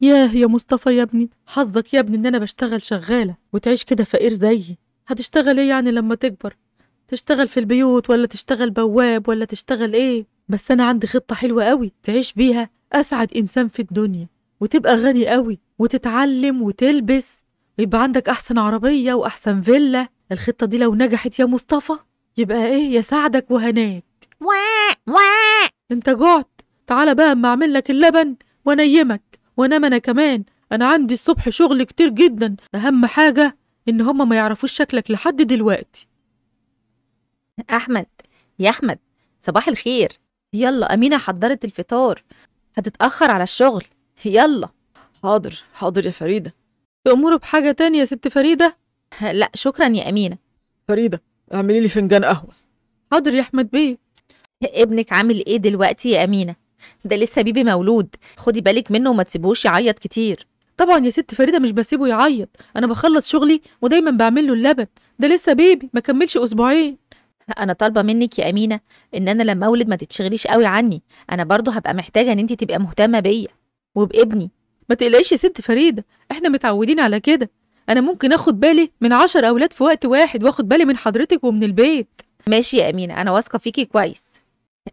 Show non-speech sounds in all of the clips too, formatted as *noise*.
ياه يا مصطفى يا ابني حظك يا ابني ان انا بشتغل شغاله وتعيش كده فقير زيي هتشتغل ايه يعني لما تكبر تشتغل في البيوت ولا تشتغل بواب ولا تشتغل ايه بس انا عندي خطه حلوه قوي تعيش بيها اسعد انسان في الدنيا وتبقى غني قوي وتتعلم وتلبس ويبقى عندك احسن عربيه واحسن فيلا الخطه دي لو نجحت يا مصطفى يبقى ايه يا سعدك وهناك انت جعت تعالى بقى اما اعمل لك اللبن وانيمك وانا انا كمان انا عندي الصبح شغل كتير جدا اهم حاجه ان هما ما يعرفوش شكلك لحد دلوقتي أحمد يا أحمد صباح الخير يلا أمينة حضرت الفطار هتتأخر على الشغل يلا حاضر حاضر يا فريدة تأمره بحاجة تانية يا ست فريدة لا شكرا يا أمينة فريدة اعملي لي فنجان قهوة حاضر يا أحمد بيه ابنك عامل إيه دلوقتي يا أمينة ده لسه بيبي مولود خدي بالك منه وما تسيبهوش يعيط كتير طبعا يا ست فريده مش بسيبه يعيط انا بخلص شغلي ودايما بعمل له اللبن ده لسه بيبي ما كملش اسبوعين انا طالبه منك يا امينه ان انا لما اولد ما تتشغليش قوي عني انا برضه هبقى محتاجه ان انت تبقى مهتمه بيا وبابني ما تقلقيش يا ست فريده احنا متعودين على كده انا ممكن اخد بالي من عشر اولاد في وقت واحد واخد بالي من حضرتك ومن البيت ماشي يا امينه انا واثقه فيكي كويس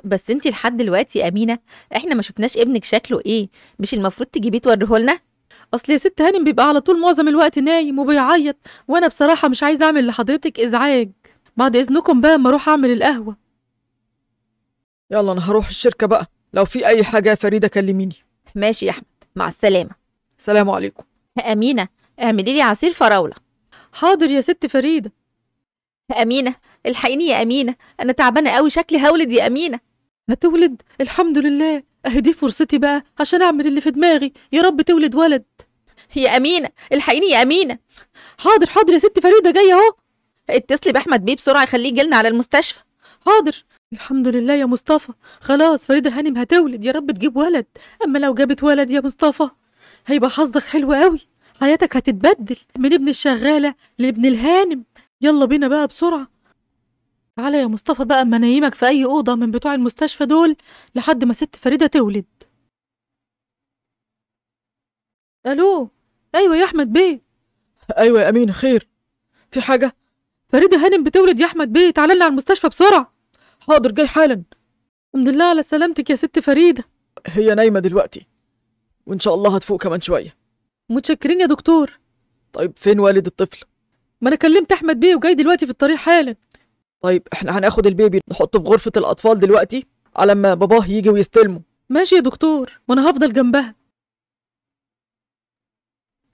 بس انتي لحد دلوقتي يا امينه احنا ما شفناش ابنك شكله ايه مش المفروض تجيبيه توريه لنا اصل يا ست هانم بيبقى على طول معظم الوقت نايم وبيعيط وانا بصراحه مش عايزه اعمل لحضرتك ازعاج بعد اذنكم بقى اما اروح اعمل القهوه يلا انا هروح الشركه بقى لو في اي حاجه يا فريده كلميني ماشي يا احمد مع السلامه سلام عليكم امينه اعملي لي عصير فراوله حاضر يا ست فريده أمينة الحقيني يا أمينة أنا تعبانة قوي شكلي هولد يا أمينة هتولد الحمد لله أهي دي فرصتي بقى عشان أعمل اللي في دماغي يا رب تولد ولد يا أمينة الحقيني يا أمينة حاضر حاضر يا ست فريدة جاية أهو اتصلي بأحمد بيه بسرعة يخليه يجي على المستشفى حاضر الحمد لله يا مصطفى خلاص فريدة هانم هتولد يا رب تجيب ولد أما لو جابت ولد يا مصطفى هيبقى حظك حلو قوي حياتك هتتبدل من ابن الشغالة لابن الهانم يلا بينا بقى بسرعة تعالى يا مصطفى بقى اما انيمك في اي اوضة من بتوع المستشفى دول لحد ما ست فريدة تولد الو ايوه يا احمد بيه ايوه يا امين خير في حاجة فريدة هانم بتولد يا احمد بيه تعالى لنا على المستشفى بسرعة حاضر جاي حالا الحمد لله على سلامتك يا ست فريدة هي نايمة دلوقتي وإن شاء الله هتفوق كمان شوية متشكرين يا دكتور طيب فين والد الطفل ما انا كلمت احمد بيه وجاي دلوقتي في الطريق حالا طيب احنا هناخد البيبي نحطه في غرفه الاطفال دلوقتي على ما باباه يجي ويستلمه ماشي يا دكتور ما انا هفضل جنبها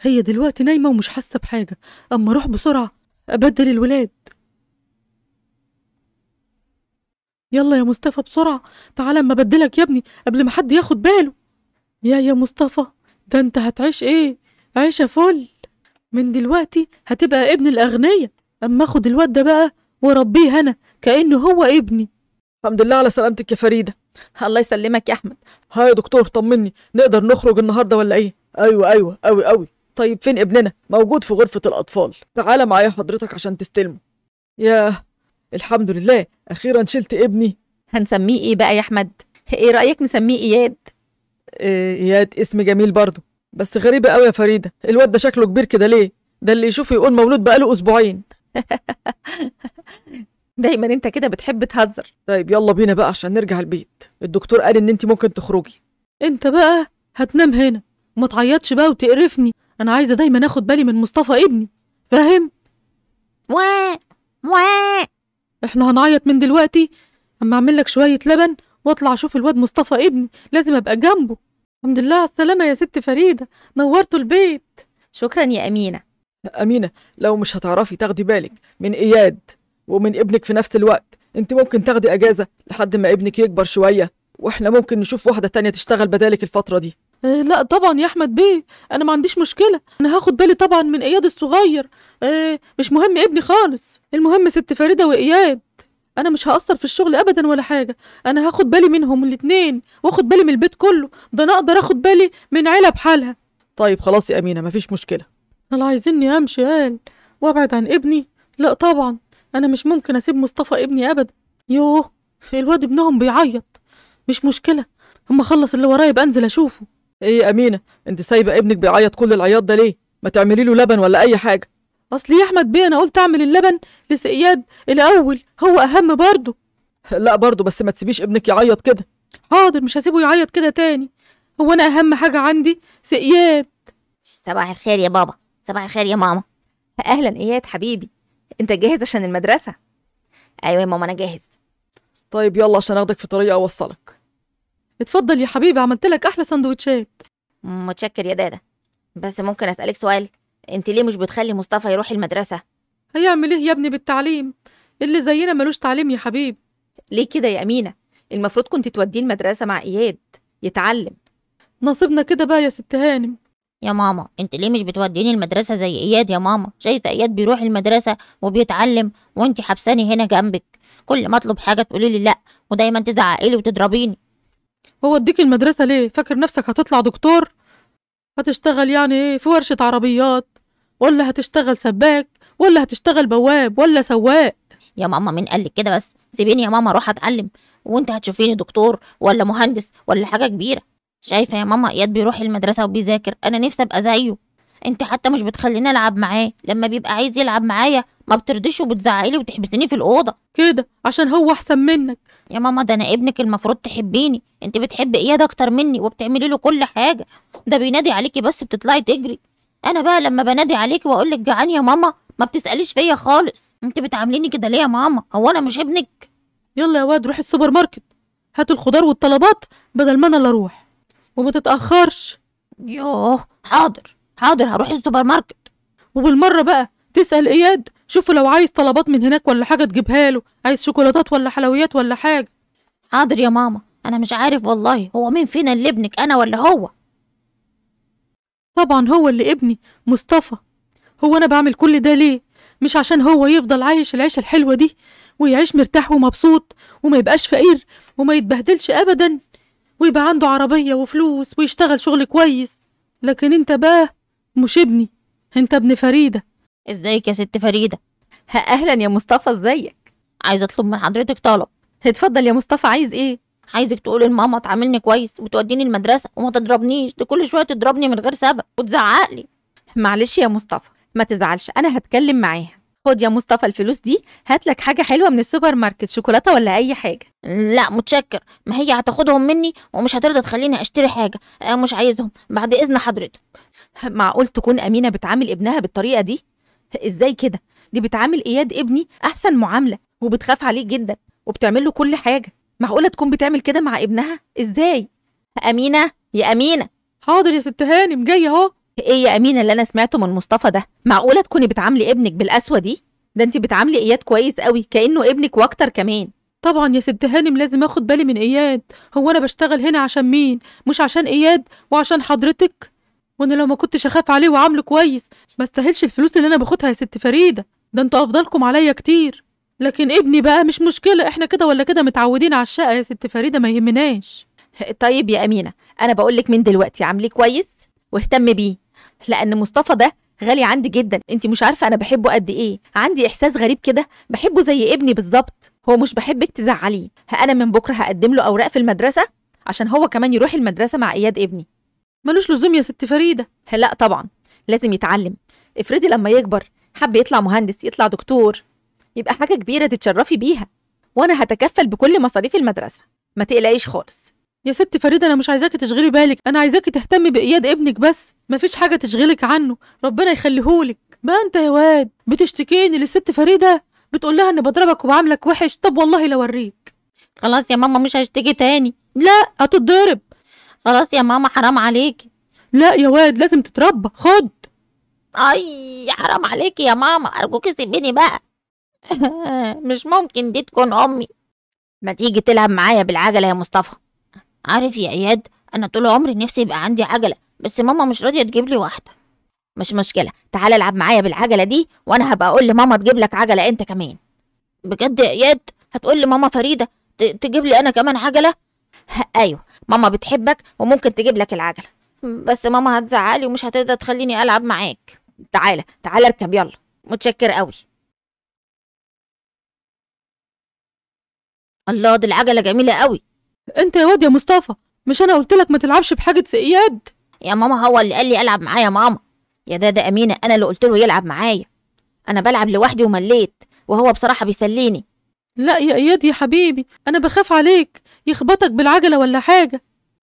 هي دلوقتي نايمه ومش حاسه بحاجه اما اروح بسرعه ابدل الولاد يلا يا مصطفى بسرعه تعالى اما ابدلك يا ابني قبل ما حد ياخد باله يا يا مصطفى ده انت هتعيش ايه عيشه فل من دلوقتي هتبقى ابن الأغنية أما أخد الواد ده بقى وأربيه أنا كأنه هو ابني الحمد لله على سلامتك يا فريدة الله يسلمك يا أحمد ها يا دكتور طمني نقدر نخرج النهاردة ولا إيه أيوة أيوة أوي أوي طيب فين ابننا موجود في غرفة الأطفال تعالى معايا حضرتك عشان تستلمه ياه الحمد لله أخيرا شلت ابني هنسميه إيه بقى يا أحمد إيه رأيك نسميه إياد إياد اسم جميل برضه بس غريبة قوي يا فريدة الواد ده شكله كبير كده ليه ده اللي يشوفه يقول مولود بقاله أسبوعين *laughs* دايما انت كده بتحب تهزر طيب يلا بينا بقى عشان نرجع البيت الدكتور قال ان انت ممكن تخرجي انت بقى هتنام هنا وما تعيطش بقى وتقرفني انا عايزه دايما اخد بالي من مصطفى ابني فاهم وا وا احنا هنعيط من دلوقتي اما اعمل لك شويه لبن واطلع اشوف الواد مصطفى ابني لازم ابقى جنبه الحمد لله على السلامة يا ست فريدة نورتوا البيت شكرا يا أمينة أمينة لو مش هتعرفي تاخدي بالك من إياد ومن ابنك في نفس الوقت انت ممكن تاخدي أجازة لحد ما ابنك يكبر شوية واحنا ممكن نشوف واحدة تانية تشتغل بدالك الفترة دي إيه لا طبعا يا احمد بيه انا ما عنديش مشكله انا هاخد بالي طبعا من اياد الصغير إيه مش مهم ابني خالص المهم ست فريده واياد انا مش هقصر في الشغل ابدا ولا حاجه انا هاخد بالي منهم الاتنين واخد بالي من البيت كله ده انا اقدر اخد بالي من عيله بحالها طيب خلاص يا امينه مفيش مشكله هل عايزيني امشي قال وابعد عن ابني لا طبعا انا مش ممكن اسيب مصطفى ابني ابدا يوه في الواد ابنهم بيعيط مش مشكله هم اخلص اللي ورايا انزل اشوفه ايه يا امينه انت سايبه ابنك بيعيط كل العياط ده ليه ما تعملي له لبن ولا اي حاجه اصل يا احمد بيه انا قلت اعمل اللبن لسقياد الاول هو اهم برضه لا برضه بس ما تسيبيش ابنك يعيط كده حاضر مش هسيبه يعيط كده تاني هو انا اهم حاجه عندي سقياد صباح الخير يا بابا صباح الخير يا ماما اهلا اياد حبيبي انت جاهز عشان المدرسه ايوه يا ماما انا جاهز طيب يلا عشان اخدك في طريقه اوصلك اتفضل يا حبيبي عملت لك احلى سندوتشات متشكر يا دادا بس ممكن اسالك سؤال انت ليه مش بتخلي مصطفى يروح المدرسه هيعمل ايه يا ابني بالتعليم اللي زينا ملوش تعليم يا حبيب ليه كده يا امينه المفروض كنت توديه المدرسه مع اياد يتعلم نصيبنا كده بقى يا ست هانم يا ماما انت ليه مش بتوديني المدرسه زي اياد يا ماما شايفه اياد بيروح المدرسه وبيتعلم وانت حبساني هنا جنبك كل ما اطلب حاجه تقولي لي لا ودايما تزعقي لي وتضربيني ووديك المدرسه ليه فاكر نفسك هتطلع دكتور هتشتغل يعني ايه في ورشه عربيات ولا هتشتغل سباك ولا هتشتغل بواب ولا سواق يا ماما مين قال لك كده بس سيبيني يا ماما اروح اتعلم وانت هتشوفيني دكتور ولا مهندس ولا حاجه كبيره شايفه يا ماما اياد بيروح المدرسه وبيذاكر انا نفسي ابقى زيه انت حتى مش بتخليني العب معاه لما بيبقى عايز يلعب معايا ما بترضيش وبتزعقيلي وتحبسيني في الاوضه كده عشان هو احسن منك يا ماما ده انا ابنك المفروض تحبيني انت بتحب اياد اكتر مني وبتعملي له كل حاجه ده بينادي عليكي بس بتطلعي تجري انا بقى لما بنادي عليكي واقول لك جعان يا ماما ما بتساليش فيا خالص انت بتعامليني كده ليه يا ماما هو انا مش ابنك يلا يا واد روح السوبر ماركت هات الخضار والطلبات بدل ما انا اللي اروح وما تتاخرش يوه حاضر حاضر هروح السوبر ماركت وبالمره بقى تسال اياد شوفوا لو عايز طلبات من هناك ولا حاجه تجيبها له عايز شوكولاتات ولا حلويات ولا حاجه حاضر يا ماما انا مش عارف والله هو مين فينا اللي ابنك انا ولا هو طبعا هو اللي ابني مصطفى هو أنا بعمل كل ده ليه مش عشان هو يفضل عايش العيشة الحلوة دي ويعيش مرتاح ومبسوط وما يبقاش فقير وما يتبهدلش أبدا ويبقى عنده عربية وفلوس ويشتغل شغل كويس لكن انت بقى مش ابني انت ابن فريدة ازيك يا ست فريدة اهلا يا مصطفى ازيك عايزه اطلب من حضرتك طلب اتفضل يا مصطفى عايز ايه عايزك تقولي لماما تعاملني كويس وتوديني المدرسه وما تضربنيش دي كل شويه تضربني من غير سبب وتزعقلي معلش يا مصطفى ما تزعلش انا هتكلم معاها خد يا مصطفى الفلوس دي هات لك حاجه حلوه من السوبر ماركت شوكولاته ولا اي حاجه لا متشكر ما هي هتاخدهم مني ومش هترضى تخليني اشتري حاجه آه، مش عايزهم بعد اذن حضرتك معقول تكون امينه بتعامل ابنها بالطريقه دي ازاي كده دي بتعامل اياد ابني احسن معامله وبتخاف عليه جدا وبتعمل له كل حاجه معقولة تكون بتعمل كده مع ابنها؟ ازاي؟ أمينة يا أمينة حاضر يا ست هانم جاية أهو إيه يا أمينة اللي أنا سمعته من مصطفى ده؟ معقولة تكوني بتعاملي ابنك بالقسوة دي؟ ده أنت بتعاملي إياد كويس قوي كأنه ابنك وأكتر كمان طبعا يا ست هانم لازم اخد بالي من اياد هو انا بشتغل هنا عشان مين مش عشان اياد وعشان حضرتك وانا لو ما كنتش اخاف عليه وعامله كويس ما استاهلش الفلوس اللي انا باخدها يا ست فريده ده انتوا افضلكم عليا كتير لكن ابني بقى مش مشكلة احنا كده ولا كده متعودين على الشقة يا ست فريدة ما يهمناش طيب يا أمينة أنا بقولك من دلوقتي عامليه كويس واهتم بيه لأن مصطفى ده غالي عندي جدا انت مش عارفه انا بحبه قد ايه عندي احساس غريب كده بحبه زي ابني بالظبط هو مش بحبك تزعليه انا من بكره هقدم له اوراق في المدرسه عشان هو كمان يروح المدرسه مع اياد ابني ملوش لزوم يا ست فريده لا طبعا لازم يتعلم افرضي لما يكبر حب يطلع مهندس يطلع دكتور يبقى حاجة كبيرة تتشرفي بيها وأنا هتكفل بكل مصاريف المدرسة ما تقلقيش خالص يا ست فريدة أنا مش عايزاكي تشغلي بالك أنا عايزاكي تهتمي بإياد ابنك بس مفيش حاجة تشغلك عنه ربنا يخليهولك ما أنت يا واد بتشتكيني للست فريدة بتقول لها إني بضربك وبعاملك وحش طب والله لوريك خلاص يا ماما مش هشتكي تاني لا هتتضرب خلاص يا ماما حرام عليكي لا يا واد لازم تتربى خد اي حرام عليكي يا ماما ارجوكي سيبيني بقى *laughs* مش ممكن دي تكون أمي ما تيجي تلعب معايا بالعجلة يا مصطفى عارف يا إياد أنا طول عمري نفسي يبقى عندي عجلة بس ماما مش راضية تجيب لي واحدة مش مشكلة تعال العب معايا بالعجلة دي وأنا هبقى أقول لماما تجيب لك عجلة أنت كمان بجد يا إياد هتقول لماما فريدة تجيب لي أنا كمان عجلة *laughs* أيوه ماما بتحبك وممكن تجيب لك العجلة بس ماما هتزعلي ومش هتقدر تخليني ألعب معاك تعالى تعالى اركب يلا متشكر قوي الله دي العجله جميله قوي انت يا واد يا مصطفى مش انا قلت لك ما تلعبش بحاجه سقياد إيه يا ماما هو اللي قال لي العب معايا يا ماما يا دادا امينه انا اللي قلت له يلعب معايا انا بلعب لوحدي ومليت وهو بصراحه بيسليني لا يا اياد يا حبيبي انا بخاف عليك يخبطك بالعجله ولا حاجه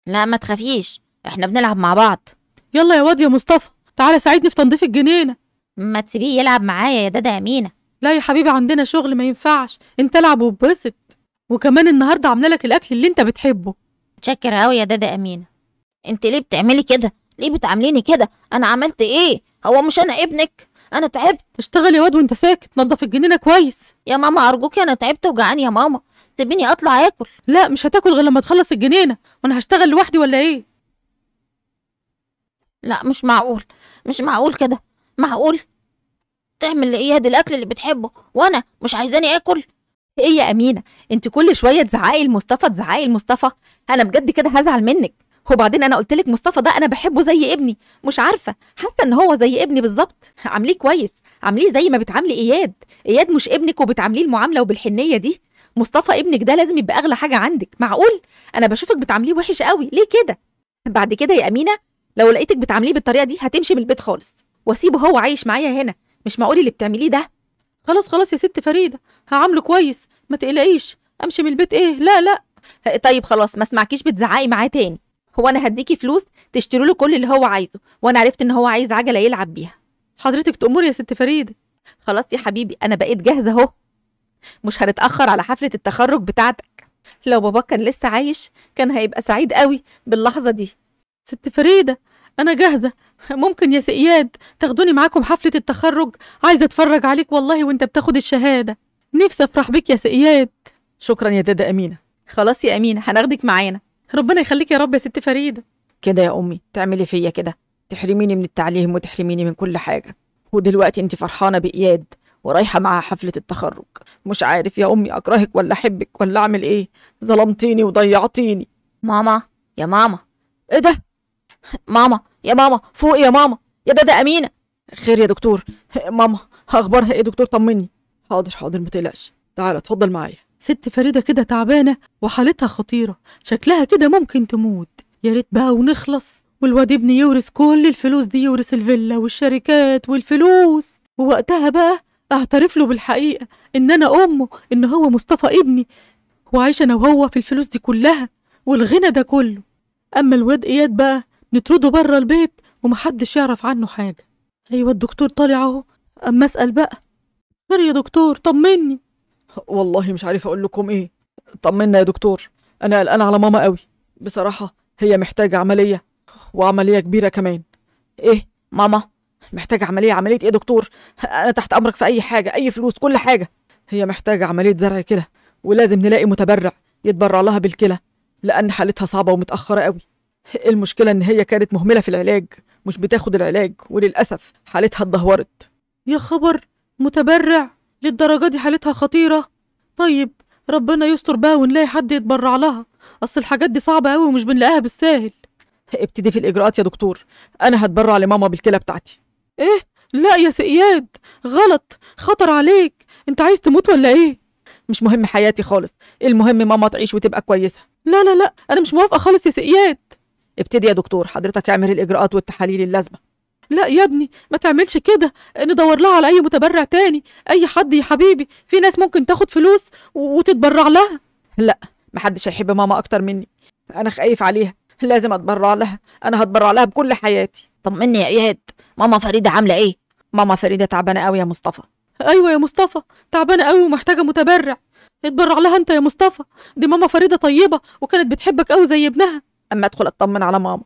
لا ما تخافيش احنا بنلعب مع بعض يلا يا واد يا مصطفى تعالى ساعدني في تنظيف الجنينه ما تسيبيه يلعب معايا يا دادا امينه لا يا حبيبي عندنا شغل ما ينفعش انت العب وبسط وكمان النهارده عامله لك الاكل اللي انت بتحبه متشكره قوي يا دادا امينه انت ليه بتعملي كده ليه بتعامليني كده انا عملت ايه هو مش انا ابنك انا تعبت اشتغل يا واد وانت ساكت نظف الجنينه كويس يا ماما ارجوكي انا تعبت وجعان يا ماما سيبيني اطلع اكل لا مش هتاكل غير لما تخلص الجنينه وانا هشتغل لوحدي ولا ايه لا مش معقول مش معقول كده معقول تعمل لاياد الاكل اللي بتحبه وانا مش عايزاني اكل ايه يا امينه انت كل شويه تزعقي لمصطفى تزعقي لمصطفى انا بجد كده هزعل منك وبعدين انا قلت لك مصطفى ده انا بحبه زي ابني مش عارفه حاسه ان هو زي ابني بالظبط عامليه كويس عامليه زي ما بتعاملي اياد اياد مش ابنك وبتعامليه المعامله وبالحنيه دي مصطفى ابنك ده لازم يبقى اغلى حاجه عندك معقول انا بشوفك بتعامليه وحش قوي ليه كده بعد كده يا امينه لو لقيتك بتعامليه بالطريقه دي هتمشي من البيت خالص واسيبه هو عايش معايا هنا مش معقول اللي بتعمليه ده خلاص خلاص يا ست فريده هعامله كويس ما تقلقيش امشي من البيت ايه لا لا طيب خلاص ما اسمعكيش بتزعقي معاه تاني هو انا هديكي فلوس تشتري له كل اللي هو عايزه وانا عرفت ان هو عايز عجله يلعب بيها حضرتك تأمري يا ست فريده خلاص يا حبيبي انا بقيت جاهزه اهو مش هنتاخر على حفله التخرج بتاعتك لو باباك كان لسه عايش كان هيبقى سعيد قوي باللحظه دي ست فريده انا جاهزه ممكن يا سياد تاخدوني معاكم حفله التخرج عايزه اتفرج عليك والله وانت بتاخد الشهاده نفسي افرح بك يا سقيات شكرا يا دادا امينه خلاص يا امينه هناخدك معانا ربنا يخليك يا رب يا ست فريده كده يا امي تعملي فيا كده تحرميني من التعليم وتحرميني من كل حاجه ودلوقتي انت فرحانه باياد ورايحه معاها حفله التخرج مش عارف يا امي اكرهك ولا احبك ولا اعمل ايه ظلمتيني وضيعتيني ماما يا ماما ايه ده ماما يا ماما فوق يا ماما يا دادا امينه خير يا دكتور ماما اخبارها ايه دكتور طمني حاضر حاضر ما تقلقش تعالى اتفضل معايا ست فريدة كده تعبانة وحالتها خطيرة شكلها كده ممكن تموت يا ريت بقى ونخلص والواد ابني يورث كل الفلوس دي يورث الفيلا والشركات والفلوس ووقتها بقى اعترف له بالحقيقة ان انا امه ان هو مصطفى ابني وعايش انا وهو في الفلوس دي كلها والغنى ده كله اما الواد اياد بقى نطرده بره البيت ومحدش يعرف عنه حاجة ايوه الدكتور طالع اهو اما اسأل بقى خير يا دكتور طمني والله مش عارفه اقول لكم ايه طمنا يا دكتور انا قلقانه على ماما قوي بصراحه هي محتاجه عمليه وعمليه كبيره كمان ايه ماما محتاجه عمليه عمليه ايه دكتور انا تحت امرك في اي حاجه اي فلوس كل حاجه هي محتاجه عمليه زرع كلى ولازم نلاقي متبرع يتبرع لها بالكلى لان حالتها صعبه ومتاخره قوي المشكله ان هي كانت مهمله في العلاج مش بتاخد العلاج وللاسف حالتها اتدهورت يا خبر متبرع للدرجة دي حالتها خطيرة طيب ربنا يستر بقى ونلاقي حد يتبرع لها اصل الحاجات دي صعبة قوي ومش بنلاقيها بالساهل ابتدي في الاجراءات يا دكتور انا هتبرع لماما بالكلى بتاعتي ايه لا يا سياد غلط خطر عليك انت عايز تموت ولا ايه مش مهم حياتي خالص المهم ماما تعيش وتبقى كويسة لا لا لا انا مش موافقة خالص يا سياد ابتدي يا دكتور حضرتك اعمل الاجراءات والتحاليل اللازمه لا يا ابني ما تعملش كده ندور لها على اي متبرع تاني اي حد يا حبيبي في ناس ممكن تاخد فلوس وتتبرع لها لا محدش هيحب ماما اكتر مني انا خايف عليها لازم اتبرع لها انا هتبرع لها بكل حياتي طمني يا اياد ماما فريده عامله ايه ماما فريده تعبانه قوي يا مصطفى ايوه يا مصطفى تعبانه قوي ومحتاجه متبرع اتبرع لها انت يا مصطفى دي ماما فريده طيبه وكانت بتحبك قوي زي ابنها اما ادخل اطمن على ماما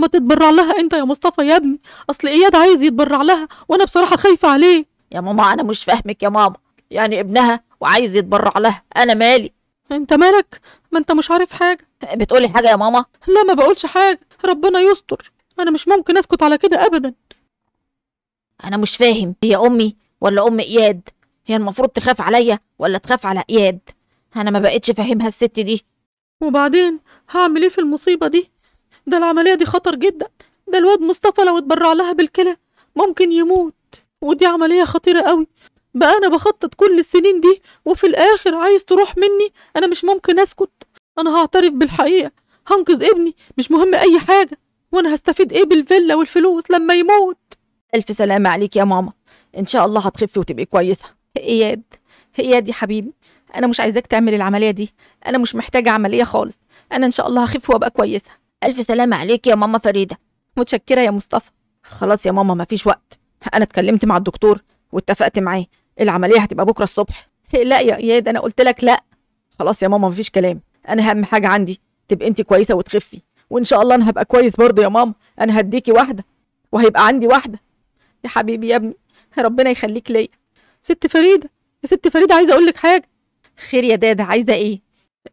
ما تتبرع لها انت يا مصطفى يا ابني اصل اياد عايز يتبرع لها وانا بصراحه خايفه عليه يا ماما انا مش فاهمك يا ماما يعني ابنها وعايز يتبرع لها انا مالي انت مالك ما انت مش عارف حاجه بتقولي حاجه يا ماما لا ما بقولش حاجه ربنا يستر انا مش ممكن اسكت على كده ابدا انا مش فاهم هي امي ولا ام اياد هي المفروض تخاف عليا ولا تخاف على اياد انا ما بقتش فاهمها الست دي وبعدين هعمل ايه في المصيبه دي ده العملية دي خطر جدا ده الواد مصطفى لو اتبرع لها بالكلى ممكن يموت ودي عملية خطيرة قوي بقى أنا بخطط كل السنين دي وفي الآخر عايز تروح مني أنا مش ممكن أسكت أنا هعترف بالحقيقة هنقذ ابني مش مهم أي حاجة وأنا هستفيد إيه بالفيلا والفلوس لما يموت ألف سلامة عليك يا ماما إن شاء الله هتخفي وتبقي كويسة إياد إياد يا حبيبي أنا مش عايزاك تعمل العملية دي أنا مش محتاجة عملية خالص أنا إن شاء الله هخف وأبقى كويسة ألف سلامة عليك يا ماما فريدة متشكرة يا مصطفى خلاص يا ماما مفيش وقت أنا اتكلمت مع الدكتور واتفقت معاه العملية هتبقى بكرة الصبح *laughs* لا يا إياد أنا قلت لك لأ خلاص يا ماما مفيش كلام أنا أهم حاجة عندي تبقي أنت كويسة وتخفي وإن شاء الله أنا هبقى كويس برضه يا ماما أنا هديكي واحدة وهيبقى عندي واحدة يا حبيبي يا ابني ربنا يخليك ليا ست فريدة يا ست فريدة عايزة أقول لك حاجة خير يا دادا عايزة إيه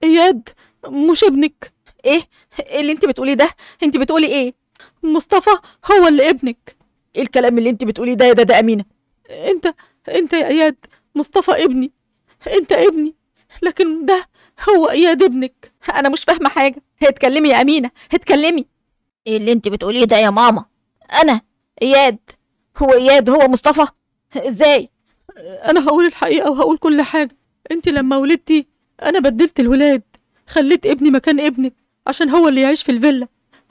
إياد مش ابنك ايه اللي انت بتقوليه ده انت بتقولي ايه مصطفى هو اللي ابنك ايه الكلام اللي انت بتقوليه ده يا دادا امينه انت انت يا اياد مصطفى ابني انت ابني لكن ده هو اياد ابنك انا مش فاهمه حاجه اتكلمي يا امينه اتكلمي ايه اللي انت بتقوليه ده يا ماما انا اياد هو اياد هو مصطفى ازاي انا هقول الحقيقه وهقول كل حاجه انت لما ولدتي انا بدلت الولاد خليت ابني مكان ابنك عشان هو اللي يعيش في الفيلا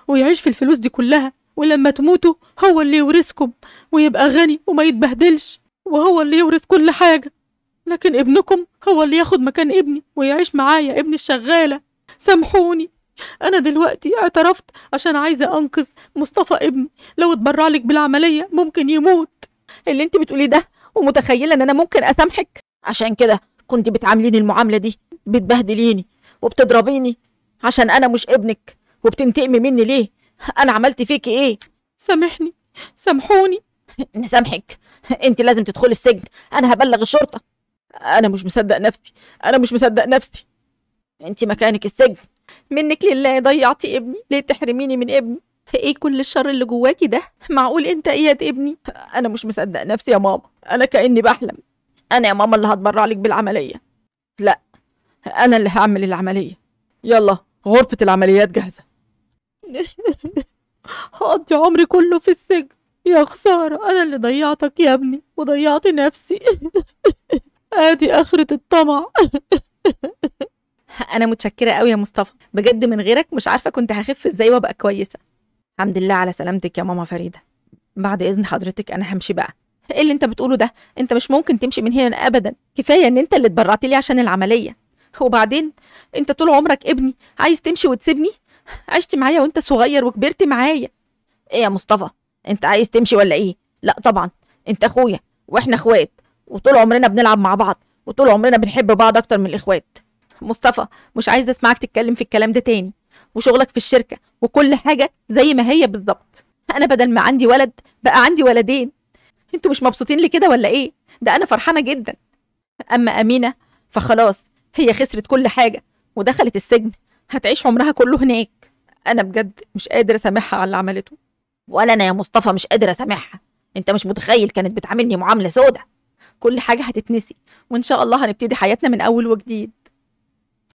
ويعيش في الفلوس دي كلها ولما تموتوا هو اللي يورثكم ويبقى غني وما يتبهدلش وهو اللي يورث كل حاجة لكن ابنكم هو اللي ياخد مكان ابني ويعيش معايا ابن الشغالة سامحوني أنا دلوقتي اعترفت عشان عايزة أنقذ مصطفى ابني لو اتبرعلك بالعملية ممكن يموت اللي انت بتقوليه ده ومتخيلة ان انا ممكن اسامحك عشان كده كنت بتعامليني المعاملة دي بتبهدليني وبتضربيني عشان انا مش ابنك وبتنتقمي مني ليه انا عملت فيكي ايه سامحني سامحوني *laughs* نسامحك انت لازم تدخلي السجن انا هبلغ الشرطه انا مش مصدق نفسي انا مش مصدق نفسي انت مكانك السجن منك لله ضيعتي ابني ليه تحرميني من ابني ايه كل الشر اللي جواكي ده معقول انت ايه ابني انا مش مصدق نفسي يا ماما انا كاني بحلم انا يا ماما اللي هتبرع لك بالعمليه لا انا اللي هعمل العمليه يلا غرفة العمليات جاهزة *laughs* هقضي عمري كله في السجن يا خسارة أنا اللي ضيعتك يا ابني وضيعت نفسي *laughs* آدي آخرة الطمع *laughs* أنا متشكرة أوي يا مصطفى بجد من غيرك مش عارفة كنت هخف إزاي وأبقى كويسة الحمد لله على سلامتك يا ماما فريدة بعد إذن حضرتك أنا همشي بقى إيه اللي أنت بتقوله ده أنت مش ممكن تمشي من هنا أبدا كفاية إن أنت اللي اتبرعت لي عشان العملية وبعدين انت طول عمرك ابني عايز تمشي وتسيبني عشت معايا وانت صغير وكبرت معايا ايه يا مصطفى انت عايز تمشي ولا ايه لا طبعا انت اخويا واحنا اخوات وطول عمرنا بنلعب مع بعض وطول عمرنا بنحب بعض اكتر من الاخوات مصطفى مش عايز اسمعك تتكلم في الكلام ده تاني وشغلك في الشركه وكل حاجه زي ما هي بالظبط انا بدل ما عندي ولد بقى عندي ولدين انتوا مش مبسوطين لكده ولا ايه ده انا فرحانه جدا اما امينه فخلاص هي خسرت كل حاجة ودخلت السجن هتعيش عمرها كله هناك أنا بجد مش قادر أسامحها على اللي عملته ولا أنا يا مصطفى مش قادر أسامحها أنت مش متخيل كانت بتعاملني معاملة سودة كل حاجة هتتنسي وإن شاء الله هنبتدي حياتنا من أول وجديد